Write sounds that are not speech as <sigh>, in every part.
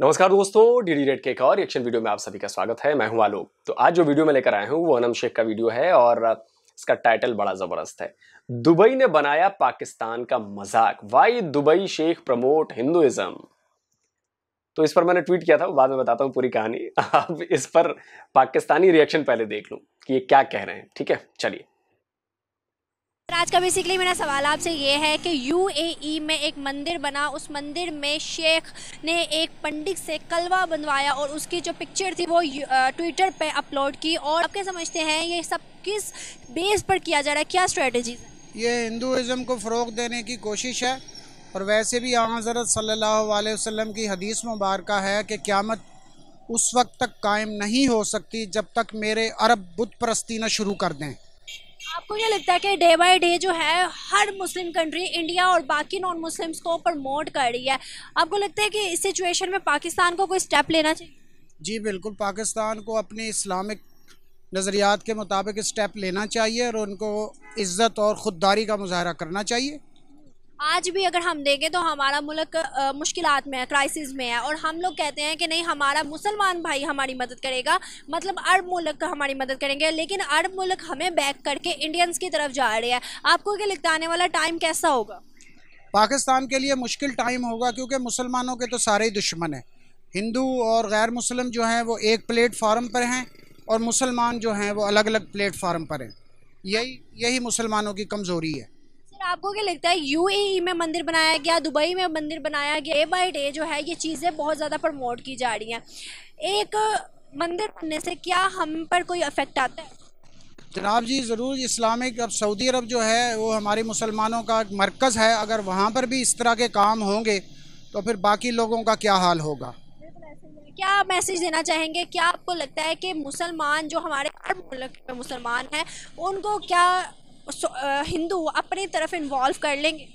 नमस्कार दोस्तों DD red के एक और रिएक्शन वीडियो में आप सभी का स्वागत है मैं हूं आलोक तो आज जो वीडियो मैं लेकर आया हूं वो अनम शेख का वीडियो है और इसका टाइटल बड़ा ज़बरदस्त है दुबई ने बनाया पाकिस्तान का मजाक why Dubai sheikh promote Hinduism तो इस पर मैंने ट्वीट किया था बाद में बताता हूँ पूरी कहानी आप <laughs> इस पर पाकिस्तानी रिएक्शन पहले देख लूँ कि ये क्या कह रहे हैं ठीक है चलिए आज का बेसिकली मेरा सवाल आपसे ये है कि यूएई e में एक मंदिर बना उस मंदिर में शेख ने एक पंडित से कलवा बनवाया और उसकी जो पिक्चर थी वो ट्विटर पे अपलोड की और आपके समझते हैं ये सब किस बेस पर किया जा रहा है क्या स्ट्रेटजीज है ये हिंदुज़म को फ़रोग देने की कोशिश है और वैसे भी हज़रत सल्ला वसम की हदीस मुबारक है कि क्यामत उस वक्त तक कायम नहीं हो सकती जब तक मेरे अरब बुत परस्ती ना शुरू कर दें आपको यह लगता है कि डे बाय डे जो है हर मुस्लिम कंट्री इंडिया और बाकी नॉन मुस्लिम्स को प्रमोट कर रही है आपको लगता है कि इस सिचुएशन में पाकिस्तान को कोई स्टेप लेना चाहिए जी बिल्कुल पाकिस्तान को अपने इस्लामिक नज़रियात के मुताबिक स्टेप लेना चाहिए और उनको इज़्ज़त और ख़ुददारी का मुजाहरा करना चाहिए आज भी अगर हम देखें तो हमारा मुल्क मुश्किल में है क्राइसिस में है और हम लोग कहते हैं कि नहीं हमारा मुसलमान भाई हमारी मदद करेगा मतलब अरब मुल्क हमारी मदद करेंगे लेकिन अरब मुल्क हमें बैक करके इंडियंस की तरफ जा रहे हैं आपको क्या लगता आने वाला टाइम कैसा होगा पाकिस्तान के लिए मुश्किल टाइम होगा क्योंकि मुसलमानों के तो सारे ही दुश्मन हैं हिंदू और गैर मुसलम जो हैं वो एक प्लेटफार्म पर हैं और मुसलमान जो हैं वो अलग अलग प्लेटफार्म पर हैं यही यही मुसलमानों की कमज़ोरी है आपको क्या लगता है यूएई e में मंदिर बनाया गया दुबई में मंदिर बनाया गया डे बाई डे जो है ये चीज़ें बहुत ज़्यादा प्रमोट की जा रही हैं एक मंदिर बनने से क्या हम पर कोई अफेक्ट आता है जनाब जी ज़रूर इस्लामिक अब सऊदी अरब जो है वो हमारे मुसलमानों का मरकज़ है अगर वहाँ पर भी इस तरह के काम होंगे तो फिर बाकी लोगों का क्या हाल होगा क्या मैसेज देना चाहेंगे क्या आपको लगता है कि मुसलमान जो हमारे हर मुल्क में मुसलमान हैं उनको क्या हिंदू अपनी तरफ इन्वॉल्व कर लेंगे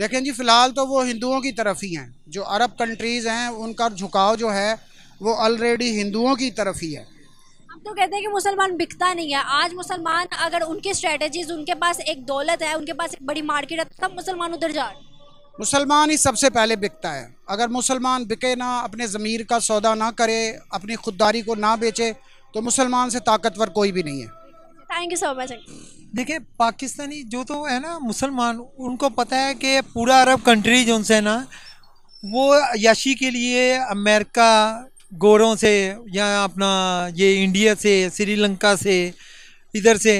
देखें जी फ़िलहाल तो वो हिंदुओं की तरफ ही हैं जो अरब कंट्रीज़ हैं उनका झुकाव जो है वो ऑलरेडी हिंदुओं की तरफ ही है हम तो कहते हैं कि मुसलमान बिकता नहीं है आज मुसलमान अगर उनकी स्ट्रेटजीज उनके पास एक दौलत है उनके पास एक बड़ी मार्केट है तब तो मुसलमान उधर जा मुसलमान ही सबसे पहले बिकता है अगर मुसलमान बिके ना अपने ज़मीर का सौदा ना करे अपनी खुददारी को ना बेचे तो मुसलमान से ताकतवर कोई भी नहीं है थैंक यू सो मच देखिए पाकिस्तानी जो तो है ना मुसलमान उनको पता है कि पूरा अरब कंट्री जो उनसे ना वो याशी के लिए अमेरिका गोरों से या अपना ये इंडिया से श्रीलंका से इधर से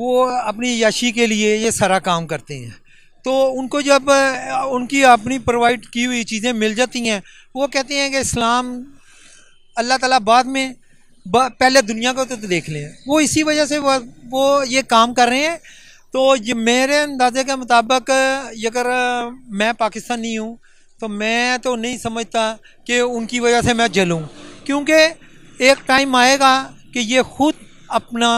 वो अपनी याशी के लिए ये सारा काम करते हैं तो उनको जब उनकी अपनी प्रोवाइड की हुई चीज़ें मिल जाती हैं वो कहते हैं कि इस्लाम अल्लाह ताला बाद में पहले दुनिया को तो, देख लें वो इसी वजह से वो, वो ये काम कर रहे हैं तो ये मेरे अंदाजे के मुताबिक अगर मैं पाकिस्तानी हूँ तो मैं तो नहीं समझता कि उनकी वजह से मैं जलूँ क्योंकि एक टाइम आएगा कि ये खुद अपना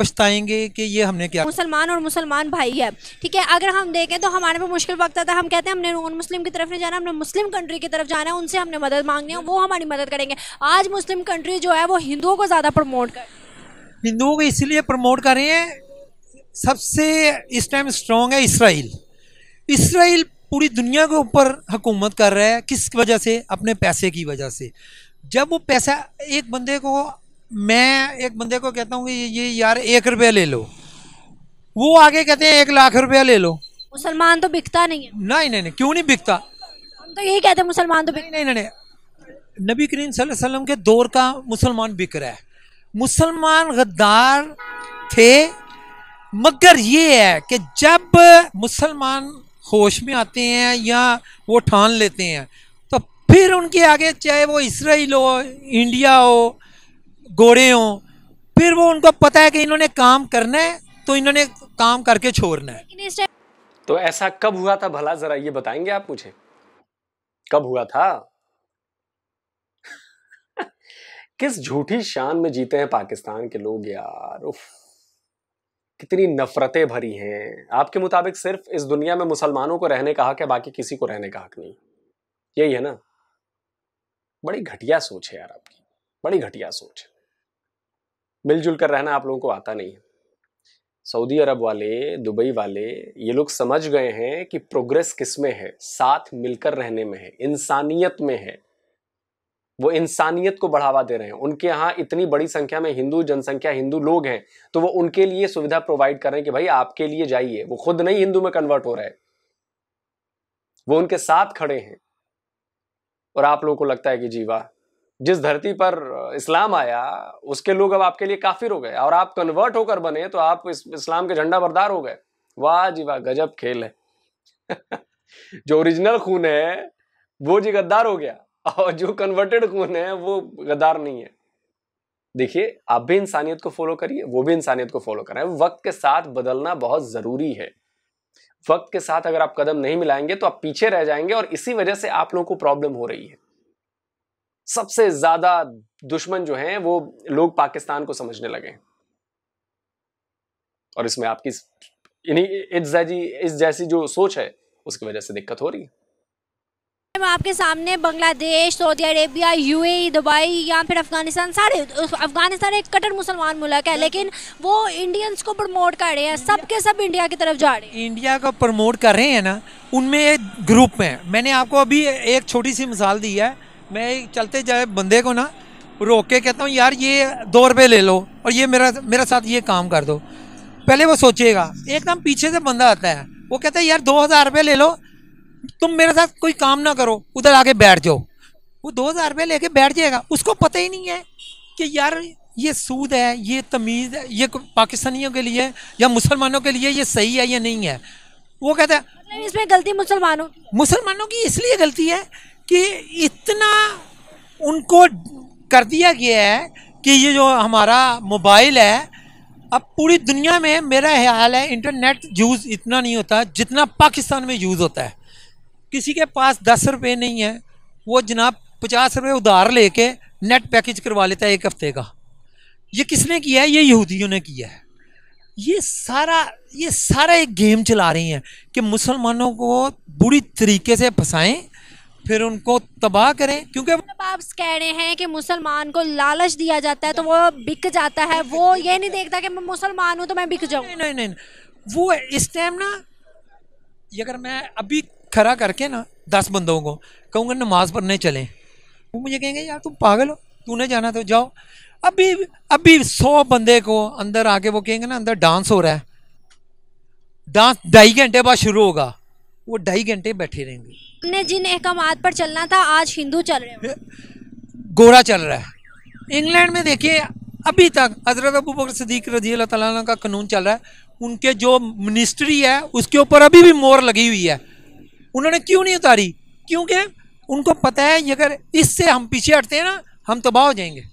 पछताएंगे कि ये हमने क्या मुसलमान और मुसलमान भाई है ठीक है अगर हम देखें तो हमारे पे मुश्किल वक्त आता है हम कहते हैं हमने नॉन मुस्लिम की तरफ नहीं जाना हमने मुस्लिम कंट्री की तरफ जाना है उनसे हमने मदद मांगनी है वो हमारी मदद करेंगे आज मुस्लिम कंट्री जो है वो हिंदुओं को ज़्यादा प्रमोट कर हिंदुओं को इसीलिए प्रमोट कर रहे हैं सबसे इस टाइम स्ट्रॉन्ग है इसराइल इसराइल पूरी दुनिया के ऊपर हुकूमत कर रहा है किस वजह से अपने पैसे की वजह से जब वो पैसा एक बंदे को मैं एक बंदे को कहता हूँ ये, ये यार एक रुपया ले लो वो आगे कहते हैं एक लाख रुपया ले लो मुसलमान तो बिकता नहीं है नहीं नहीं नहीं क्यों नहीं बिकता हम तो यही कहते हैं मुसलमान तो बिकता नहीं नहीं नहीं, नहीं। नबी करीम वसल्लम के दौर का मुसलमान बिक रहा है मुसलमान गद्दार थे मगर ये है कि जब मुसलमान होश में आते हैं या वो ठान लेते हैं तो फिर उनके आगे चाहे वो इसराइल हो इंडिया हो गोरे हो फिर वो उनको पता है कि इन्होंने काम करना है तो इन्होंने काम करके छोड़ना है तो ऐसा कब हुआ था भला जरा ये बताएंगे आप मुझे कब हुआ था <laughs> किस झूठी शान में जीते हैं पाकिस्तान के लोग यार उफ कितनी नफरतें भरी हैं आपके मुताबिक सिर्फ इस दुनिया में मुसलमानों को रहने का हक है बाकी किसी को रहने का हक नहीं यही है ना बड़ी घटिया सोच है यार आपकी बड़ी घटिया सोच है मिलजुल कर रहना आप लोगों को आता नहीं है सऊदी अरब वाले दुबई वाले ये लोग समझ गए हैं कि प्रोग्रेस किस में है साथ मिलकर रहने में है इंसानियत में है वो इंसानियत को बढ़ावा दे रहे हैं उनके यहाँ इतनी बड़ी संख्या में हिंदू जनसंख्या हिंदू लोग हैं तो वो उनके लिए सुविधा प्रोवाइड कर रहे हैं कि भाई आपके लिए जाइए वो खुद नहीं हिंदू में कन्वर्ट हो रहा है वो उनके साथ खड़े हैं और आप लोगों को लगता है कि जी वाह जिस धरती पर इस्लाम आया उसके लोग अब आपके लिए काफिर हो गए और आप कन्वर्ट होकर बने तो आप इस, इस्लाम के झंडा बरदार हो गए वाह जी वाह गजब खेल है <laughs> जो ओरिजिनल खून है वो जी गद्दार हो गया और जो कन्वर्टेड खून है वो गद्दार नहीं है देखिए आप भी इंसानियत को फॉलो करिए वो भी इंसानियत को फॉलो करें वक्त के साथ बदलना बहुत ज़रूरी है वक्त के साथ अगर आप कदम नहीं मिलाएंगे तो आप पीछे रह जाएंगे और इसी वजह से आप लोगों को प्रॉब्लम हो रही है सबसे ज्यादा दुश्मन जो हैं वो लोग पाकिस्तान को समझने लगे और इसमें आपकी इन्हीं इस जैसी इस जैसी जो सोच है उसकी वजह से दिक्कत हो रही है आपके सामने Bangladesh Saudi Arabia UAE Dubai या फिर अफगानिस्तान सारे अफगानिस्तान एक कटर मुसलमान मुल्क है लेकिन वो इंडियंस को प्रमोट कर रहे हैं सब के सब इंडिया की तरफ जा रहे हैं इंडिया को प्रमोट कर रहे हैं ना उनमें एक ग्रुप है मैंने आपको अभी एक छोटी सी मिसाल दी है मैं चलते जाए बंदे को ना रोक के कहता हूँ यार ये दो रुपये ले लो और ये मेरा मेरे साथ ये काम कर दो पहले वो सोचेगा एकदम पीछे से बंदा आता है वो कहता है यार दो हज़ार रुपये ले लो तुम मेरे साथ कोई काम ना करो उधर आके बैठ जाओ वो दो हज़ार रुपये लेके बैठ जाएगा उसको पता ही नहीं है कि यार ये सूद है ये तमीज़ है ये पाकिस्तानियों के लिए या मुसलमानों के लिए ये सही है या नहीं है वो कहता है मतलब इसमें गलती मुसलमानों की मुसलमानों की इसलिए गलती है कि इतना उनको कर दिया गया है कि ये जो हमारा मोबाइल है अब पूरी दुनिया में मेरा ख्याल है इंटरनेट यूज़ इतना नहीं होता जितना पाकिस्तान में यूज़ होता है किसी के पास दस रुपये नहीं है वो जनाब पचास रुपये उधार लेके नेट पैकेज करवा लेता है एक हफ्ते का ये किसने किया है ये यहूदियों ने किया है ये सारा ये सारा एक गेम चला रही हैं कि मुसलमानों को बुरी तरीके से फंसाएँ फिर उनको तबाह करें क्योंकि आप कह रहे हैं कि मुसलमान को लालच दिया जाता है तो वो बिक जाता है वो ये नहीं देखता कि मैं मुसलमान हूँ तो मैं बिक जाऊँ नहीं, नहीं नहीं वो इस टाइम ना ये अगर मैं अभी खड़ा करके ना दस बंदों को कहूँगा नमाज पढ़ने चलें वो मुझे कहेंगे यार तुम पागल हो तूने जाना तो जाओ अभी अभी सौ बंदे को अंदर आके वो कहेंगे ना अंदर डांस हो रहा है डांस ढाई घंटे बाद शुरू होगा वो ढाई घंटे बैठे रहेंगे हमने जिन अहकाम पर चलना था आज हिंदू चल रहे हैं गोरा चल रहा है इंग्लैंड में देखिए अभी तक हजरत अबू बकर सदीक रजी अल्लाह तला का कानून चल रहा है उनके जो मिनिस्ट्री है उसके ऊपर अभी भी मोर लगी हुई है उन्होंने क्यों नहीं उतारी क्योंकि उनको पता है अगर इससे हम पीछे हटते हैं ना हम तबाह हो जाएंगे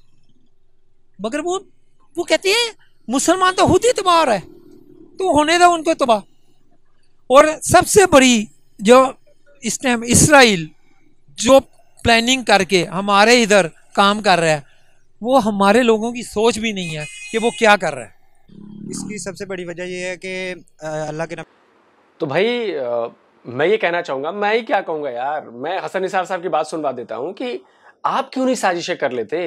मगर वो वो कहते हैं मुसलमान तो खुद ही तबाह हो रहा है तो होने दो उनको तबाह और सबसे बड़ी जो इस टाइम इसराइल जो प्लानिंग करके हमारे इधर काम कर रहा है वो हमारे लोगों की सोच भी नहीं है कि वो क्या कर रहा है इसकी सबसे बड़ी वजह यह है कि अल्लाह के नाम तो भाई आ, मैं ये कहना चाहूँगा मैं ही क्या कहूँगा यार मैं हसन निसार साहब की बात सुनवा देता हूँ कि आप क्यों नहीं साजिशें कर लेते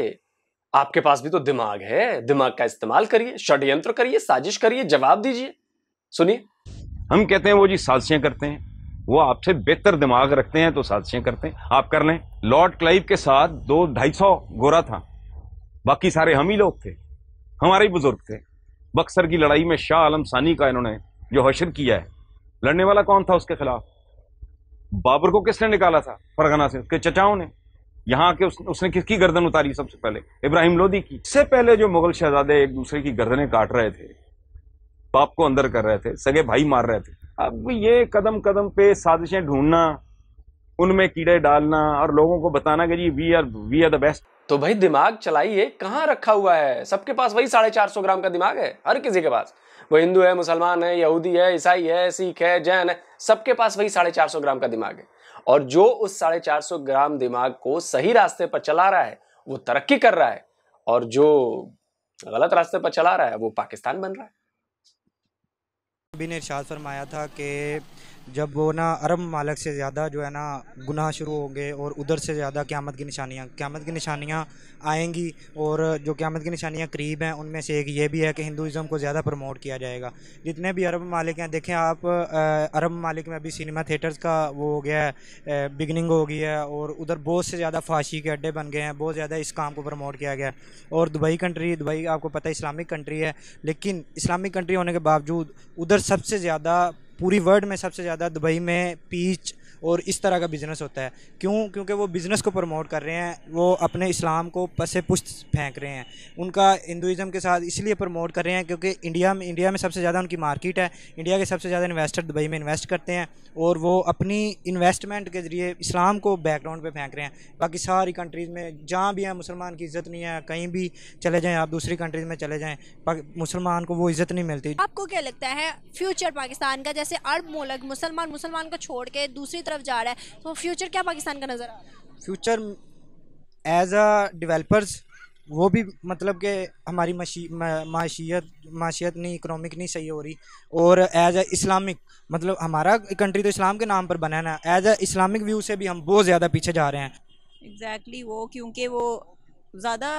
आपके पास भी तो दिमाग है दिमाग का इस्तेमाल करिए षड्यंत्र करिए साजिश करिए जवाब दीजिए सुनिए हम कहते हैं वो जी साजिशें करते हैं वो आपसे बेहतर दिमाग रखते हैं तो साजिशें करते हैं आप कर लें लॉर्ड क्लाइव के साथ दो ढाई सौ गोरा था बाकी सारे हम ही लोग थे हमारे ही बुजुर्ग थे बक्सर की लड़ाई में शाह आलम सानी का इन्होंने जो हशर किया है लड़ने वाला कौन था उसके खिलाफ बाबर को किसने निकाला था फरगना से उसके चचाओं ने यहाँ के उसने, उसने किसकी गर्दन उतारी सबसे पहले इब्राहिम लोदी की इससे पहले जो मुगल शहजादे एक दूसरे की गर्दनें काट रहे थे पाप को अंदर कर रहे थे सगे भाई मार रहे थे अब ये कदम कदम पे साजिशें ढूंढना उनमें कीड़े डालना और लोगों को बताना कि जी we are we are the best तो भाई दिमाग चलाइए कहाँ रखा हुआ है सबके पास वही साढ़े चार सौ ग्राम का दिमाग है हर किसी के पास वो हिंदू है मुसलमान है यहूदी है ईसाई है सिख है जैन है सबके पास वही साढ़े चार सौ ग्राम का दिमाग है और जो उस साढ़े चार सौ ग्राम दिमाग को सही रास्ते पर चला रहा है वो तरक्की कर रहा है और जो गलत रास्ते पर चला रहा है वो पाकिस्तान बन रहा है भी ने इर्शाद फरमाया था कि जब वो ना अरब मालक से ज़्यादा जो है ना गुनाह शुरू होंगे और उधर से ज़्यादा क़्यामत की निशानियाँ क़्यामत की निशानियाँ आएंगी और जो क़्यामत की निशानियाँ करीब हैं उनमें से एक ये भी है कि हिंदुज़म को ज़्यादा प्रमोट किया जाएगा जितने भी अरब मालिक हैं देखें आप अरब मालिक में अभी सिनेमा थिएटर्स का वो हो गया है बिगनिंग हो गई है और उधर बहुत से ज़्यादा फाशी के अड्डे बन गए हैं बहुत ज़्यादा इस काम को प्रमोट किया गया और दुबई कंट्री दुबई आपको पता है इस्लामिक कंट्री है लेकिन इस्लामिक कंट्री होने के बावजूद उधर सबसे ज़्यादा पूरी वर्ल्ड में सबसे ज़्यादा दुबई में पीच और इस तरह का बिज़नेस होता है क्यों क्योंकि वो बिज़नेस को प्रमोट कर रहे हैं वो अपने इस्लाम को पसे पुश्त फेंक रहे हैं उनका हिंदुज़म के साथ इसलिए प्रमोट कर रहे हैं क्योंकि इंडिया में इंडिया में सबसे ज़्यादा उनकी मार्केट है इंडिया के सबसे ज़्यादा इन्वेस्टर दुबई में इन्वेस्ट करते हैं और वो अपनी इन्वेस्टमेंट के ज़रिए इस्लाम को बैकग्राउंड पर फेंक रहे हैं बाकी सारी कंट्रीज़ में जहाँ भी हैं मुसलमान की इज़्ज़त नहीं है कहीं भी चले जाएँ आप दूसरी कंट्रीज़ में चले जाएँ मुसलमान को वो इज़्ज़त नहीं मिलती आपको क्या लगता है फ्यूचर पाकिस्तान का जैसे अरब मुलक मुसलमान मुसलमान को छोड़ के दूसरी तरफ जा रहा है तो फ्यूचर क्या पाकिस्तान का नज़र आ रहा है फ्यूचर एज अ डिवेलपर्स वो भी मतलब कि हमारी माशियत माशियत नहीं इकोनॉमिक नहीं सही हो रही और एज अ इस्लामिक मतलब हमारा कंट्री तो इस्लाम के नाम पर बना है ना एज अ इस्लामिक व्यू से भी हम बहुत ज़्यादा पीछे जा रहे हैं एग्जैक्टली exactly, वो क्योंकि वो ज़्यादा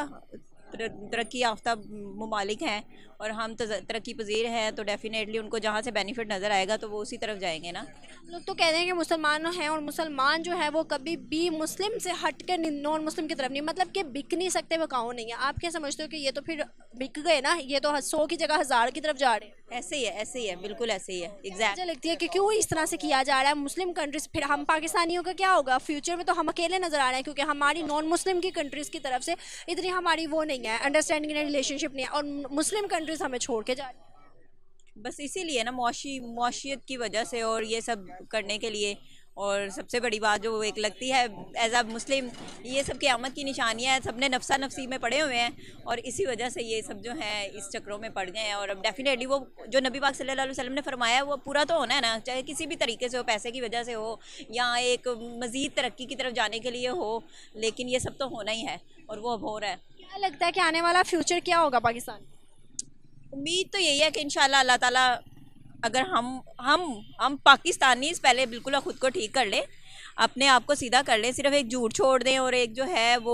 तरक्की याफ्ता ममालिक हैं और हम तरक्की पजीर हैं तो डेफ़िनेटली उनको जहाँ से बेनिफिट नज़र आएगा तो वो उसी तरफ जाएंगे ना लोग तो रहे हैं कि मुसलमान हैं और मुसलमान जो है वो कभी भी मुस्लिम से हट कर नॉन मुस्लिम की तरफ नहीं मतलब कि बिक नहीं सकते वो काउन नहीं है आप क्या समझते हो कि ये तो फिर बिक गए ना ये तो सौ की जगह हज़ार की तरफ जा रहे हैं ऐसे ही है ऐसे ही है बिल्कुल ऐसे ही है एग्जैक्ट मुझे लगती है कि क्यों इस तरह से किया जा रहा है मुस्लिम कंट्रीज फिर हम पाकिस्तानियों का क्या होगा फ्यूचर में तो हम अकेले नजर आ रहे हैं क्योंकि हमारी नॉन मुस्लिम की कंट्रीज़ की तरफ से इतनी हमारी वो नहीं है अंडरस्टैंडिंग रिलेशनशिप नहीं है और मुस्लिम कंट्री कंट्रीज़ हमें छोड़ के जा रही बस इसीलिए ना मुशी मुशियत की वजह से और ये सब करने के लिए और सबसे बड़ी बात जो एक लगती है एज आ मुस्लिम ये सब क्यामत की निशानियाँ हैं सब ने नफसा नफसी में पड़े हुए हैं और इसी वजह से ये सब जो है इस चक्रों में पड़ गए हैं और अब डेफिनेटली वो जो नबी पाक सल्लल्लाहु अलैहि वसल्लम ने फरमाया वो पूरा तो होना है ना चाहे किसी भी तरीके से हो पैसे की वजह से हो या एक मज़ीद तरक्की की तरफ जाने के लिए हो लेकिन ये सब तो होना ही है और वो अब हो रहा है क्या लगता है कि आने वाला फ्यूचर क्या होगा पाकिस्तान उम्मीद तो यही है कि इन अल्लाह ताला अगर हम हम हम पाकिस्तानी पहले बिल्कुल ख़ुद को ठीक कर लें अपने आप को सीधा कर लें सिर्फ एक झूठ छोड़ दें और एक जो है वो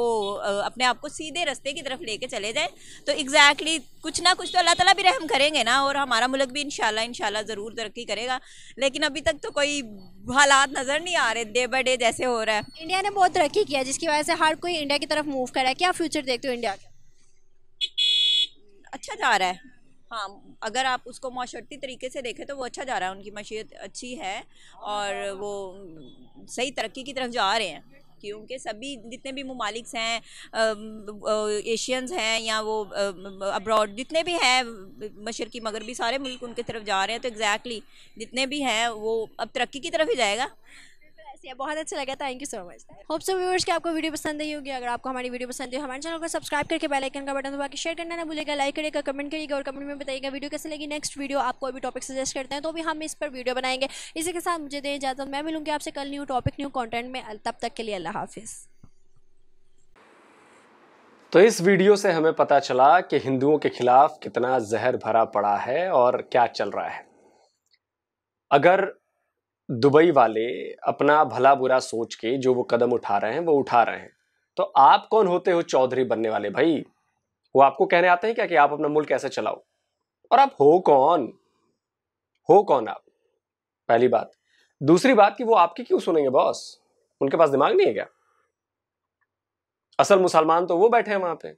अपने आप को सीधे रस्ते की तरफ लेके चले जाएं तो एग्जैक्टली exactly कुछ ना कुछ तो अल्लाह ताला भी रहम करेंगे ना और हमारा मुल्क भी इंशाल्लाह इंशाल्लाह ज़रूर तरक्की करेगा लेकिन अभी तक तो कोई हालात नज़र नहीं आ रहे डे बाई डे जैसे हो रहा है इंडिया ने बहुत तरक्की किया जिसकी वजह से हर कोई इंडिया की तरफ मूव करा है क्या फ्यूचर देखते हो इंडिया का अच्छा जा रहा है हाँ अगर आप उसको माशर्ती तरीके से देखें तो वो अच्छा जा रहा है उनकी मशीत अच्छी है और वो सही तरक्की की तरफ जा रहे हैं क्योंकि सभी जितने भी ममालिक हैं एशियंस हैं या वो अब्रॉड जितने भी हैं मशरकी मगरबी सारे मुल्क उनकी तरफ जा रहे हैं तो एग्जैक्टली exactly, जितने भी हैं वो अब तरक्की की तरफ ही जाएगा किया बहुत अच्छा लगा thank you so much hope so viewers कि आपको वीडियो पसंद आई होगी अगर आपको हमारी वीडियो पसंद है हमारे चैनल को सब्सक्राइब करके बेल आइकन का बटन दबा के शेयर करना ना भूलेगा लाइक करेगा कमेंट करिएगा और कमेंट में बताइएगा वीडियो कैसे लगी नेक्स्ट वीडियो आपको कोई भी टॉपिक सजेस्ट करते हैं तो भी हम इस पर वीडियो बनाएंगे इसी के साथ मुझे दे इजाज़त मैं मिलूंगी आपसे कल न्यू टॉपिक न्यू कॉन्टेंट में तब तक के लिए अल्लाह हाफिज़ तो इस वीडियो से हमें पता चला कि हिंदुओं के खिलाफ कितना जहर भरा पड़ा है और क्या चल रहा है अगर दुबई वाले अपना भला बुरा सोच के जो वो कदम उठा रहे हैं वो उठा रहे हैं तो आप कौन होते हो चौधरी बनने वाले भाई वो आपको कहने आते हैं क्या कि आप अपना मुल्क कैसे चलाओ और आप हो कौन हो कौन आप पहली बात दूसरी बात कि वो आपकी क्यों सुनेंगे बॉस उनके पास दिमाग नहीं है क्या असल मुसलमान तो वो बैठे हैं वहां पे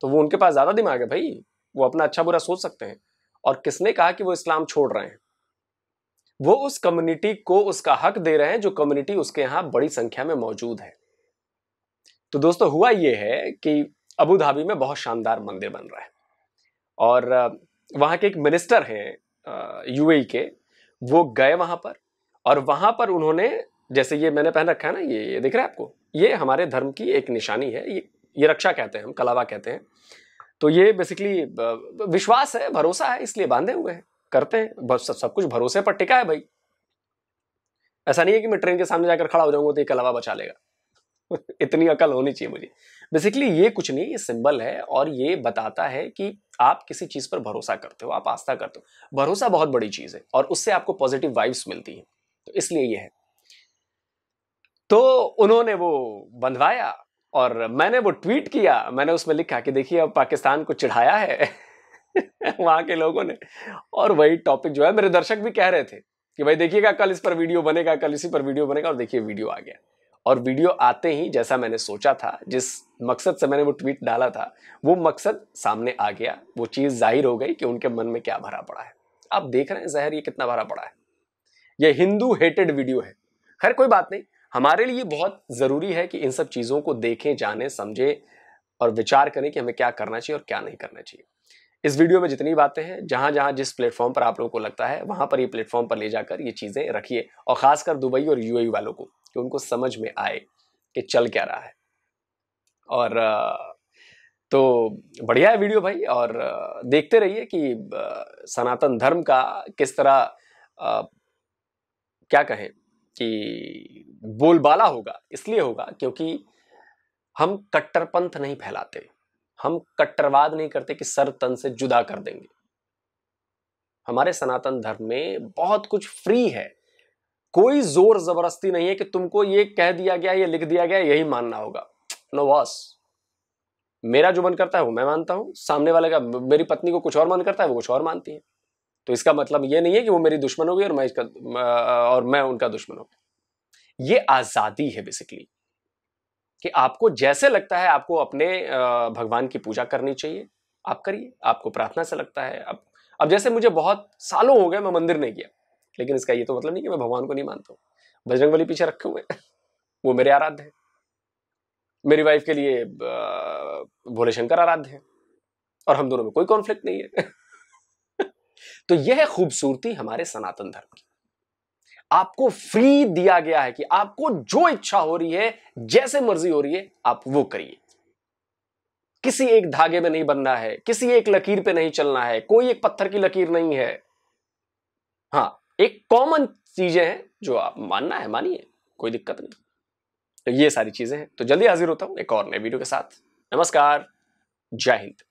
तो वो उनके पास ज्यादा दिमाग है भाई वो अपना अच्छा बुरा सोच सकते हैं और किसने कहा कि वो इस्लाम छोड़ रहे हैं वो उस कम्युनिटी को उसका हक दे रहे हैं जो कम्युनिटी उसके यहाँ बड़ी संख्या में मौजूद है तो दोस्तों हुआ ये है कि अबू धाबी में बहुत शानदार मंदिर बन रहा है और वहाँ के एक मिनिस्टर हैं यूएई e के वो गए वहाँ पर और वहाँ पर उन्होंने जैसे ये मैंने पहन रखा है ना ये ये दिख रहा है आपको ये हमारे धर्म की एक निशानी है ये ये रक्षा कहते हैं हम कलावा कहते हैं तो ये बेसिकली विश्वास है भरोसा है इसलिए बांधे हुए हैं करते हैं सब कुछ भरोसे पर टिका है भाई ऐसा नहीं है कि मैं ट्रेन के सामने जाकर खड़ा हो जाऊंगा तो एक अलावा बचा लेगा <laughs> इतनी अकल होनी चाहिए मुझे बेसिकली ये कुछ नहीं ये सिंबल है और ये बताता है कि आप किसी चीज पर भरोसा करते हो आप आस्था करते हो भरोसा बहुत बड़ी चीज है और उससे आपको पॉजिटिव वाइब्स मिलती है तो इसलिए ये है तो उन्होंने वो बंधवाया और मैंने वो ट्वीट किया मैंने उसमें लिखा कि देखिए अब पाकिस्तान को चिढ़ाया है <laughs> वहां के लोगों ने और वही टॉपिक जो है मेरे दर्शक भी कह रहे थे कि भाई देखिएगा कल इस पर वीडियो बनेगा कल इसी पर वीडियो बनेगा और देखिए वीडियो आ गया और वीडियो आते ही जैसा मैंने सोचा था जिस मकसद से मैंने वो ट्वीट डाला था वो मकसद सामने आ गया वो चीज़ जाहिर हो गई कि उनके मन में क्या भरा पड़ा है आप देख रहे हैं जहर ये कितना भरा पड़ा है ये हिंदू हेटेड वीडियो है खैर कोई बात नहीं हमारे लिए बहुत ज़रूरी है कि इन सब चीज़ों को देखें जाने समझें और विचार करें कि हमें क्या करना चाहिए और क्या नहीं करना चाहिए इस वीडियो में जितनी बातें हैं जहां जहां जिस प्लेटफॉर्म पर आप लोगों को लगता है वहां पर ये प्लेटफॉर्म पर ले जाकर ये चीज़ें रखिए और ख़ासकर दुबई और यूएई वालों को कि उनको समझ में आए कि चल क्या रहा है और तो बढ़िया है वीडियो भाई और देखते रहिए कि सनातन धर्म का किस तरह क्या कहें कि बोलबाला होगा इसलिए होगा क्योंकि हम कट्टरपंथ नहीं फैलाते हम कट्टरवाद नहीं करते कि सर तन से जुदा कर देंगे हमारे सनातन धर्म में बहुत कुछ फ्री है कोई जोर जबरदस्ती नहीं है कि तुमको ये कह दिया गया ये लिख दिया गया यही मानना होगा नो बॉस मेरा जो मन करता है वो मैं मानता हूं सामने वाले का मेरी पत्नी को कुछ और मन करता है वो कुछ और मानती है तो इसका मतलब ये नहीं है कि वो मेरी दुश्मन होगी और मैं इसका और मैं उनका दुश्मन हो ये आज़ादी है बेसिकली कि आपको जैसे लगता है आपको अपने भगवान की पूजा करनी चाहिए आप करिए आपको प्रार्थना से लगता है अब अब जैसे मुझे बहुत सालों हो गए मैं मंदिर नहीं गया लेकिन इसका ये तो मतलब नहीं कि मैं भगवान को नहीं मानता हूँ बजरंग बली पीछे रखे हुए <laughs> वो मेरे आराध्य हैं मेरी वाइफ के लिए भोले शंकर आराध्य हैं और हम दोनों में कोई कॉन्फ्लिक्ट नहीं है <laughs> तो यह खूबसूरती हमारे सनातन धर्म की आपको फ्री दिया गया है कि आपको जो इच्छा हो रही है जैसे मर्जी हो रही है आप वो करिए किसी एक धागे में नहीं बनना है किसी एक लकीर पे नहीं चलना है कोई एक पत्थर की लकीर नहीं है हाँ एक कॉमन चीजें हैं जो आप मानना है मानिए कोई दिक्कत नहीं तो ये सारी चीजें हैं तो जल्दी हाजिर होता हूं एक और नए वीडियो के साथ नमस्कार जय हिंद